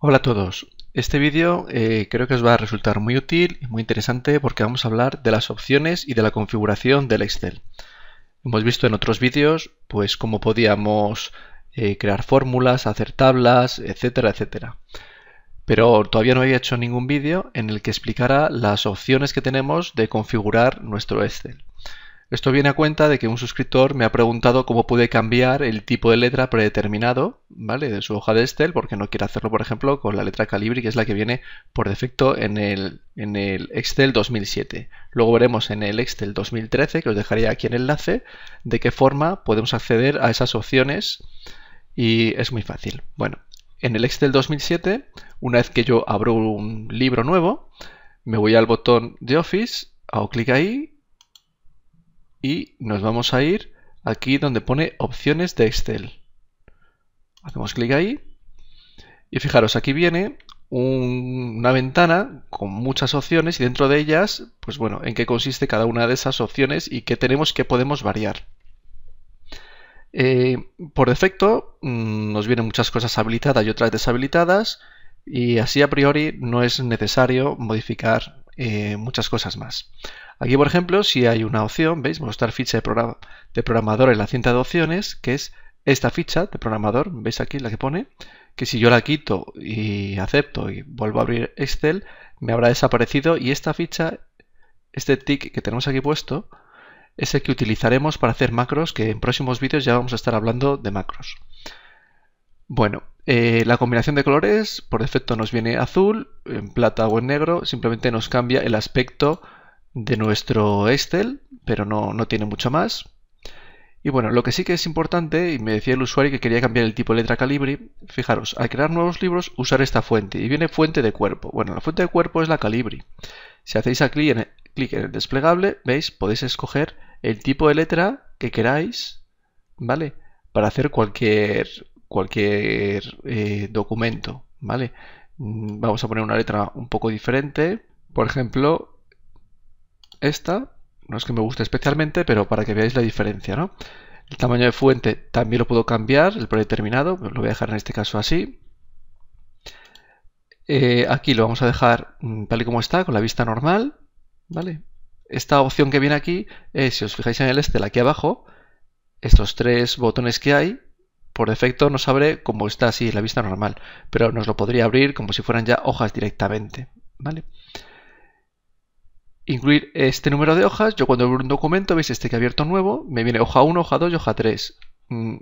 Hola a todos, este vídeo eh, creo que os va a resultar muy útil y muy interesante porque vamos a hablar de las opciones y de la configuración del Excel. Hemos visto en otros vídeos pues cómo podíamos eh, crear fórmulas, hacer tablas, etcétera, etcétera. Pero todavía no había hecho ningún vídeo en el que explicara las opciones que tenemos de configurar nuestro Excel. Esto viene a cuenta de que un suscriptor me ha preguntado cómo puede cambiar el tipo de letra predeterminado, ¿vale? De su hoja de Excel, porque no quiere hacerlo, por ejemplo, con la letra Calibri, que es la que viene por defecto en el, en el Excel 2007. Luego veremos en el Excel 2013, que os dejaré aquí el enlace, de qué forma podemos acceder a esas opciones y es muy fácil. Bueno, en el Excel 2007, una vez que yo abro un libro nuevo, me voy al botón de Office, hago clic ahí y nos vamos a ir aquí donde pone opciones de Excel. Hacemos clic ahí y fijaros, aquí viene una ventana con muchas opciones y dentro de ellas, pues bueno, en qué consiste cada una de esas opciones y qué tenemos que podemos variar. Eh, por defecto mm, nos vienen muchas cosas habilitadas y otras deshabilitadas y así a priori no es necesario modificar eh, muchas cosas más. Aquí, por ejemplo, si hay una opción, ¿veis? Mostrar ficha de, de programador en la cinta de opciones, que es esta ficha de programador, ¿veis aquí la que pone? Que si yo la quito y acepto y vuelvo a abrir Excel, me habrá desaparecido y esta ficha, este tick que tenemos aquí puesto, es el que utilizaremos para hacer macros, que en próximos vídeos ya vamos a estar hablando de macros. Bueno, eh, la combinación de colores por defecto nos viene azul, en plata o en negro, simplemente nos cambia el aspecto de nuestro Excel, pero no, tiene mucho más. Y bueno, lo que sí que es importante, y me decía el usuario que quería cambiar el tipo de letra calibri, fijaros, al crear nuevos libros usar esta fuente, y viene fuente de cuerpo. Bueno, la fuente de cuerpo es la calibri. Si hacéis clic en, clic en el desplegable, veis, podéis escoger el tipo de letra que queráis, ¿vale? Para hacer cualquier cualquier eh, documento, ¿vale? Mm, vamos a poner una letra un poco diferente, por ejemplo, esta, no es que me guste especialmente, pero para que veáis la diferencia, ¿no? El tamaño de fuente también lo puedo cambiar, el predeterminado, lo voy a dejar en este caso así. Eh, aquí lo vamos a dejar mm, tal y como está, con la vista normal, ¿vale? Esta opción que viene aquí, si os fijáis en el este, aquí abajo, estos tres botones que hay, por defecto nos abre como está así la vista normal, pero nos lo podría abrir como si fueran ya hojas directamente. ¿vale? Incluir este número de hojas, yo cuando abro un documento, veis este que he abierto nuevo, me viene hoja 1, hoja 2 y hoja 3. Mm,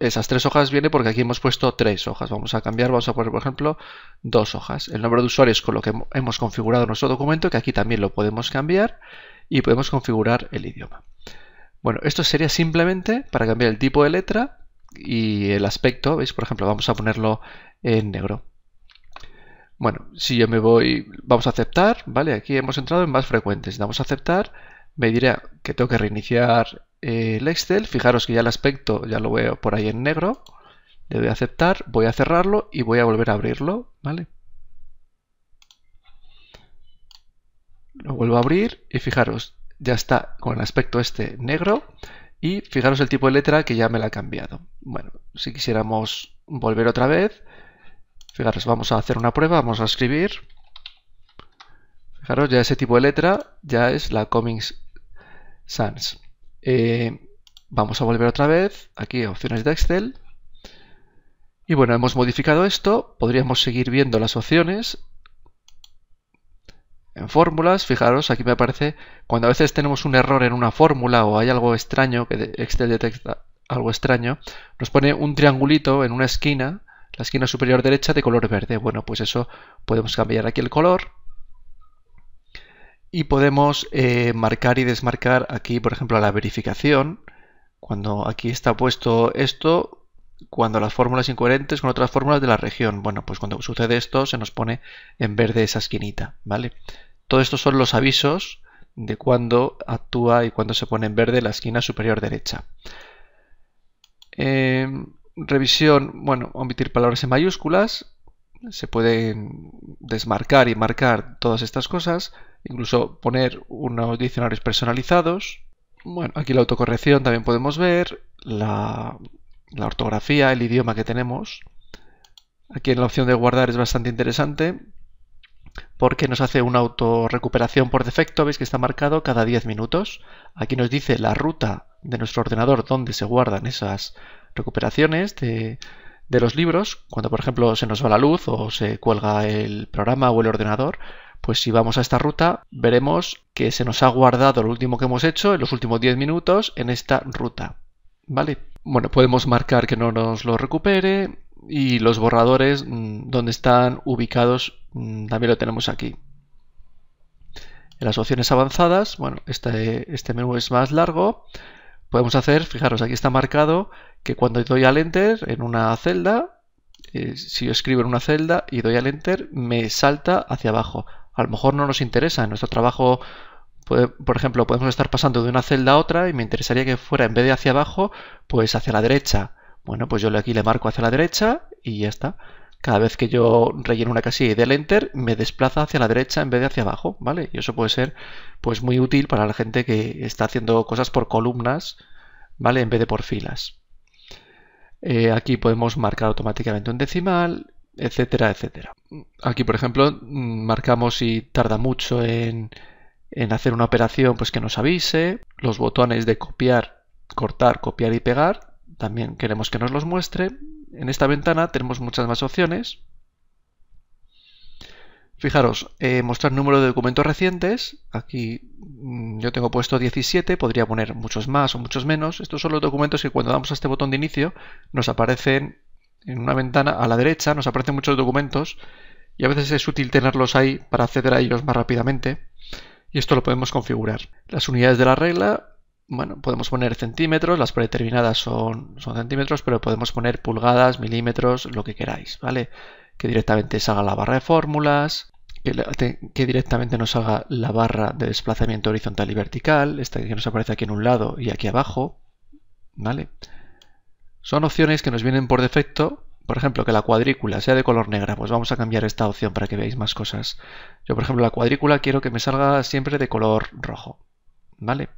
esas tres hojas viene porque aquí hemos puesto tres hojas. Vamos a cambiar, vamos a poner, por ejemplo, dos hojas. El número de usuarios con lo que hemos configurado nuestro documento, que aquí también lo podemos cambiar y podemos configurar el idioma. Bueno, esto sería simplemente para cambiar el tipo de letra y el aspecto, ¿veis? Por ejemplo, vamos a ponerlo en negro. Bueno, si yo me voy, vamos a aceptar, ¿vale? Aquí hemos entrado en más frecuentes, Vamos a aceptar, me dirá que tengo que reiniciar el Excel, fijaros que ya el aspecto ya lo veo por ahí en negro, le doy a aceptar, voy a cerrarlo y voy a volver a abrirlo, ¿vale? Lo vuelvo a abrir y fijaros, ya está con el aspecto este negro, y fijaros el tipo de letra que ya me la ha cambiado. Bueno, si quisiéramos volver otra vez, fijaros, vamos a hacer una prueba, vamos a escribir. Fijaros, ya ese tipo de letra ya es la Comings Sans. Eh, vamos a volver otra vez, aquí opciones de Excel. Y bueno, hemos modificado esto, podríamos seguir viendo las opciones en fórmulas, fijaros, aquí me aparece cuando a veces tenemos un error en una fórmula o hay algo extraño, que Excel detecta algo extraño, nos pone un triangulito en una esquina, la esquina superior derecha de color verde. Bueno, pues eso podemos cambiar aquí el color y podemos eh, marcar y desmarcar aquí, por ejemplo, la verificación. Cuando aquí está puesto esto, cuando las fórmulas incoherentes con otras fórmulas de la región. Bueno, pues cuando sucede esto se nos pone en verde esa esquinita, ¿vale? Todo esto son los avisos de cuando actúa y cuando se pone en verde la esquina superior derecha. Em, revisión, bueno, omitir palabras en mayúsculas. Se pueden desmarcar y marcar todas estas cosas. Incluso poner unos diccionarios personalizados. Bueno, aquí la autocorrección también podemos ver. La, la ortografía, el idioma que tenemos. Aquí en la opción de guardar es bastante interesante porque nos hace una autorrecuperación por defecto, veis que está marcado cada 10 minutos. Aquí nos dice la ruta de nuestro ordenador donde se guardan esas recuperaciones de, de los libros. Cuando, por ejemplo, se nos va la luz o se cuelga el programa o el ordenador, pues si vamos a esta ruta, veremos que se nos ha guardado lo último que hemos hecho en los últimos 10 minutos en esta ruta. ¿Vale? Bueno, podemos marcar que no nos lo recupere y los borradores mm, donde están ubicados Mm, también lo tenemos aquí. En las opciones avanzadas, bueno, este, este menú es más largo, podemos hacer, fijaros, aquí está marcado que cuando doy al Enter en una celda, eh, si yo escribo en una celda y doy al Enter, me salta hacia abajo. A lo mejor no nos interesa, en nuestro trabajo, por ejemplo, podemos estar pasando de una celda a otra y me interesaría que fuera, en vez de hacia abajo, pues hacia la derecha. Bueno, pues yo aquí le marco hacia la derecha y ya está. Cada vez que yo relleno una casilla y del enter, me desplaza hacia la derecha en vez de hacia abajo, ¿vale? Y eso puede ser pues muy útil para la gente que está haciendo cosas por columnas, ¿vale? En vez de por filas. Eh, aquí podemos marcar automáticamente un decimal, etcétera, etcétera. Aquí, por ejemplo, mm, marcamos si tarda mucho en, en hacer una operación, pues que nos avise. Los botones de copiar, cortar, copiar y pegar, también queremos que nos los muestre en esta ventana tenemos muchas más opciones. Fijaros, eh, mostrar número de documentos recientes. Aquí mm, yo tengo puesto 17, podría poner muchos más o muchos menos. Estos son los documentos que cuando damos a este botón de inicio nos aparecen en una ventana a la derecha, nos aparecen muchos documentos y a veces es útil tenerlos ahí para acceder a ellos más rápidamente. Y esto lo podemos configurar. Las unidades de la regla, bueno, podemos poner centímetros, las predeterminadas son, son centímetros, pero podemos poner pulgadas, milímetros, lo que queráis, ¿vale? Que directamente salga la barra de fórmulas, que, directamente nos haga la barra de desplazamiento horizontal y vertical, esta que nos aparece aquí en un lado y aquí abajo, ¿vale? Son opciones que nos vienen por defecto, por ejemplo, que la cuadrícula sea de color negra, pues vamos a cambiar esta opción para que veáis más cosas. Yo, por ejemplo, la cuadrícula quiero que me salga siempre de color rojo, ¿vale?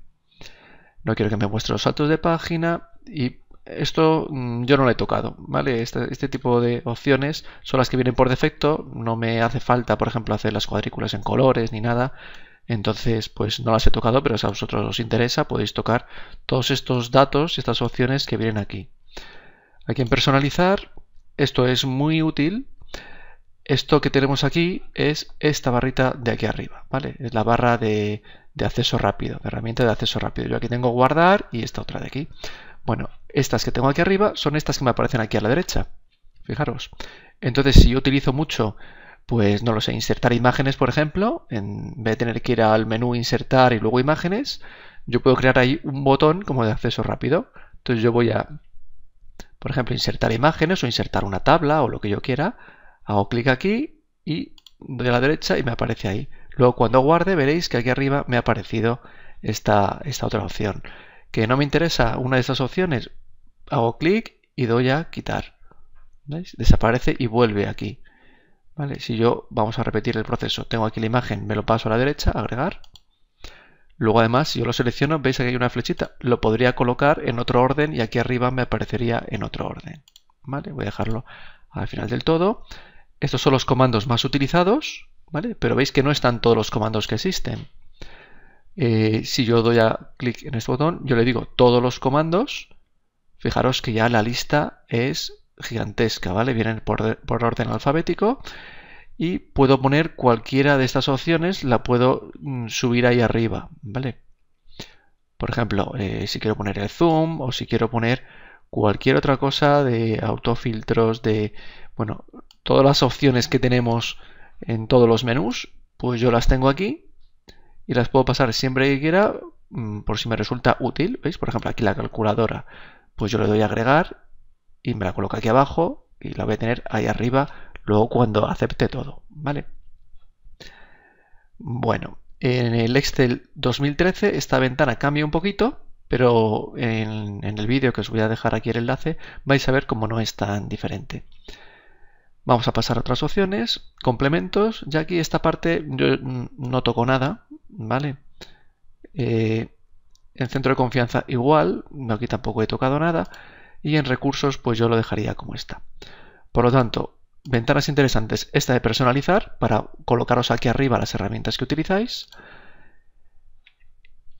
no quiero que me muestre los saltos de página y esto mm, yo no lo he tocado, ¿vale? Este, este, tipo de opciones son las que vienen por defecto, no me hace falta, por ejemplo, hacer las cuadrículas en colores ni nada, entonces pues no las he tocado, pero si a vosotros os interesa podéis tocar todos estos datos y estas opciones que vienen aquí. Aquí en personalizar, esto es muy útil esto que tenemos aquí es esta barrita de aquí arriba, ¿vale? Es la barra de, acceso rápido, de herramienta de acceso rápido. Yo aquí tengo guardar y esta otra de aquí. Bueno, estas que tengo aquí arriba son estas que me aparecen aquí a la derecha. Fijaros. Entonces, si yo utilizo mucho, pues no lo sé, insertar imágenes, por ejemplo, en vez de tener que ir al menú insertar y luego imágenes, yo puedo crear ahí un botón como de acceso rápido. Entonces yo voy a, por ejemplo, insertar imágenes o insertar una tabla o lo que yo quiera Hago clic aquí y doy a la derecha y me aparece ahí. Luego cuando guarde veréis que aquí arriba me ha aparecido esta, esta otra opción. Que no me interesa una de estas opciones, hago clic y doy a quitar. ¿Veis? Desaparece y vuelve aquí. ¿Vale? Si yo, vamos a repetir el proceso, tengo aquí la imagen, me lo paso a la derecha, agregar. Luego además, si yo lo selecciono, veis que hay una flechita, lo podría colocar en otro orden y aquí arriba me aparecería en otro orden. ¿Vale? Voy a dejarlo al final del todo. Estos son los comandos más utilizados, ¿vale? Pero veis que no están todos los comandos que existen. Eh, si yo doy a clic en este botón, yo le digo todos los comandos. Fijaros que ya la lista es gigantesca, ¿vale? Vienen por, orden alfabético y puedo poner cualquiera de estas opciones, la puedo mm, subir ahí arriba, ¿vale? Por ejemplo, eh, si quiero poner el zoom o si quiero poner cualquier otra cosa de autofiltros, de, bueno, todas las opciones que tenemos en todos los menús, pues yo las tengo aquí y las puedo pasar siempre que quiera mm, por si me resulta útil. ¿Veis? Por ejemplo, aquí la calculadora, pues yo le doy a agregar y me la coloco aquí abajo y la voy a tener ahí arriba luego cuando acepte todo, ¿vale? Bueno, en el Excel 2013 esta ventana cambia un poquito pero en, el vídeo que os voy a dejar aquí el enlace vais a ver cómo no es tan diferente. Vamos a pasar a otras opciones, complementos, ya aquí esta parte yo no toco nada, ¿vale? Eh, en centro de confianza igual, aquí tampoco he tocado nada, y en recursos pues yo lo dejaría como está. Por lo tanto, ventanas interesantes, esta de personalizar, para colocaros aquí arriba las herramientas que utilizáis,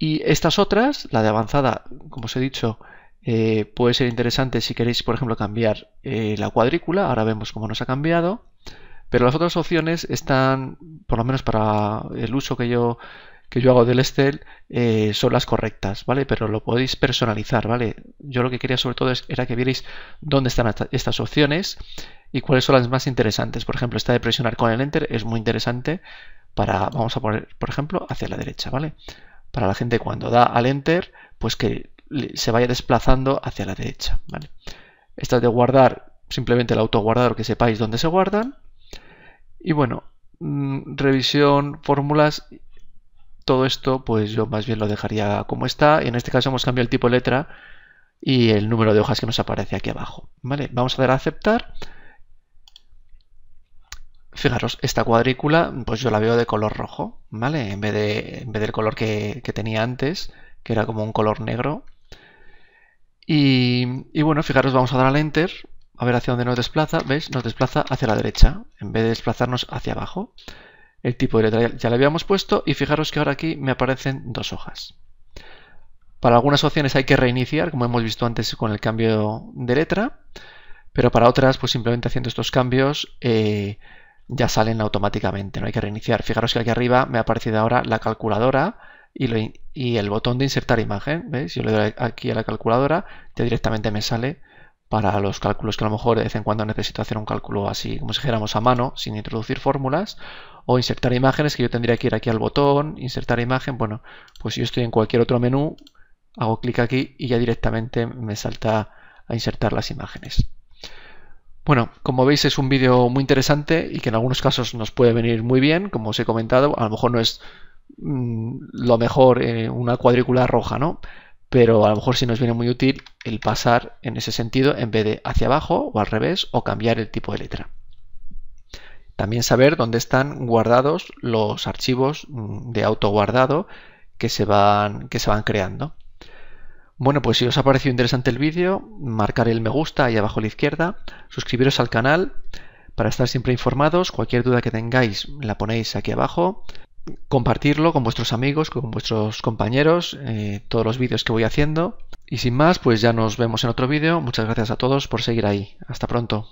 y estas otras, la de avanzada, como os he dicho, eh, puede ser interesante si queréis, por ejemplo, cambiar eh, la cuadrícula. Ahora vemos cómo nos ha cambiado. Pero las otras opciones están, por lo menos para el uso que yo, que yo hago del Excel, eh, son las correctas, ¿vale? Pero lo podéis personalizar, ¿vale? Yo lo que quería sobre todo era que vierais dónde están estas opciones y cuáles son las más interesantes. Por ejemplo, esta de presionar con el Enter es muy interesante para, vamos a poner, por ejemplo, hacia la derecha, ¿vale? para la gente cuando da al enter, pues que se vaya desplazando hacia la derecha. ¿vale? Estas de guardar, simplemente el auto autoguardador que sepáis dónde se guardan. Y bueno, mm, revisión, fórmulas, todo esto pues yo más bien lo dejaría como está. Y en este caso hemos cambiado el tipo de letra y el número de hojas que nos aparece aquí abajo. ¿vale? Vamos a dar a aceptar. Fijaros, esta cuadrícula, pues yo la veo de color rojo, ¿vale? En vez, de, vez del color que, tenía antes, que era como un color negro. Y, y, bueno, fijaros, vamos a dar al Enter, a ver hacia dónde nos desplaza, ¿veis? Nos desplaza hacia la derecha, en vez de desplazarnos hacia abajo. El tipo de letra ya le habíamos puesto y fijaros que ahora aquí me aparecen dos hojas. Para algunas opciones hay que reiniciar, como hemos visto antes con el cambio de letra, pero para otras, pues simplemente haciendo estos cambios... Eh, ya salen automáticamente, no hay que reiniciar. Fijaros que aquí arriba me ha aparecido ahora la calculadora y, el botón de insertar imagen. ¿Veis? Yo le doy aquí a la calculadora, ya directamente me sale para los cálculos que a lo mejor de vez en cuando necesito hacer un cálculo así, como si dijéramos a mano, sin introducir fórmulas, o insertar imágenes, que yo tendría que ir aquí al botón, insertar imagen. Bueno, pues si yo estoy en cualquier otro menú, hago clic aquí y ya directamente me salta a insertar las imágenes. Bueno, como veis es un vídeo muy interesante y que en algunos casos nos puede venir muy bien, como os he comentado, a lo mejor no es mm, lo mejor eh, una cuadrícula roja, ¿no? Pero a lo mejor sí nos viene muy útil el pasar en ese sentido en vez de hacia abajo o al revés o cambiar el tipo de letra. También saber dónde están guardados los archivos mm, de auto que se van, que se van creando. Bueno, pues si os ha parecido interesante el vídeo, marcar el me gusta ahí abajo a la izquierda, suscribiros al canal para estar siempre informados, cualquier duda que tengáis la ponéis aquí abajo, compartirlo con vuestros amigos, con vuestros compañeros, eh, todos los vídeos que voy haciendo. Y sin más, pues ya nos vemos en otro vídeo. Muchas gracias a todos por seguir ahí. Hasta pronto.